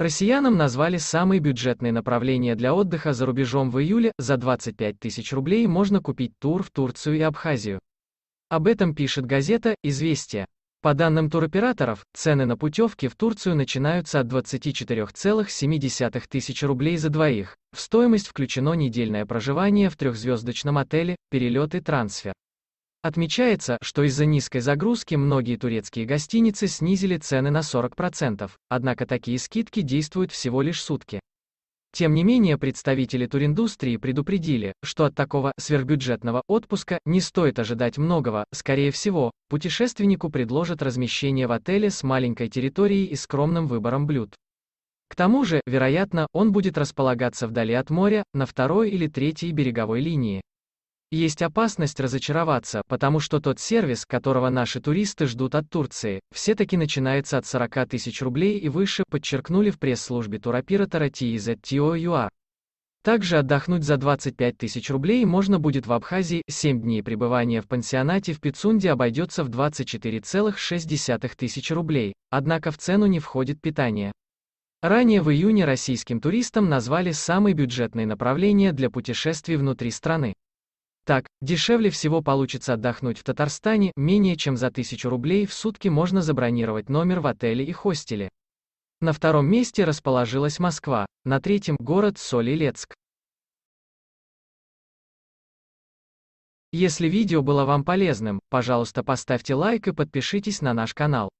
Россиянам назвали самые бюджетные направления для отдыха за рубежом в июле, за 25 тысяч рублей можно купить тур в Турцию и Абхазию. Об этом пишет газета «Известия». По данным туроператоров, цены на путевки в Турцию начинаются от 24,7 тысяч рублей за двоих. В стоимость включено недельное проживание в трехзвездочном отеле, перелет и трансфер. Отмечается, что из-за низкой загрузки многие турецкие гостиницы снизили цены на 40%, однако такие скидки действуют всего лишь сутки. Тем не менее представители туриндустрии предупредили, что от такого сверхбюджетного отпуска не стоит ожидать многого, скорее всего, путешественнику предложат размещение в отеле с маленькой территорией и скромным выбором блюд. К тому же, вероятно, он будет располагаться вдали от моря, на второй или третьей береговой линии. Есть опасность разочароваться, потому что тот сервис, которого наши туристы ждут от Турции, все-таки начинается от 40 тысяч рублей и выше, подчеркнули в пресс-службе туроператора TIZTOUR. А. Также отдохнуть за 25 тысяч рублей можно будет в Абхазии, 7 дней пребывания в пансионате в Пицунде обойдется в 24,6 тысяч рублей, однако в цену не входит питание. Ранее в июне российским туристам назвали самые бюджетные направления для путешествий внутри страны. Так, дешевле всего получится отдохнуть в Татарстане, менее чем за 1000 рублей в сутки можно забронировать номер в отеле и хостеле. На втором месте расположилась Москва, на третьем – город соль Если видео было вам полезным, пожалуйста поставьте лайк и подпишитесь на наш канал.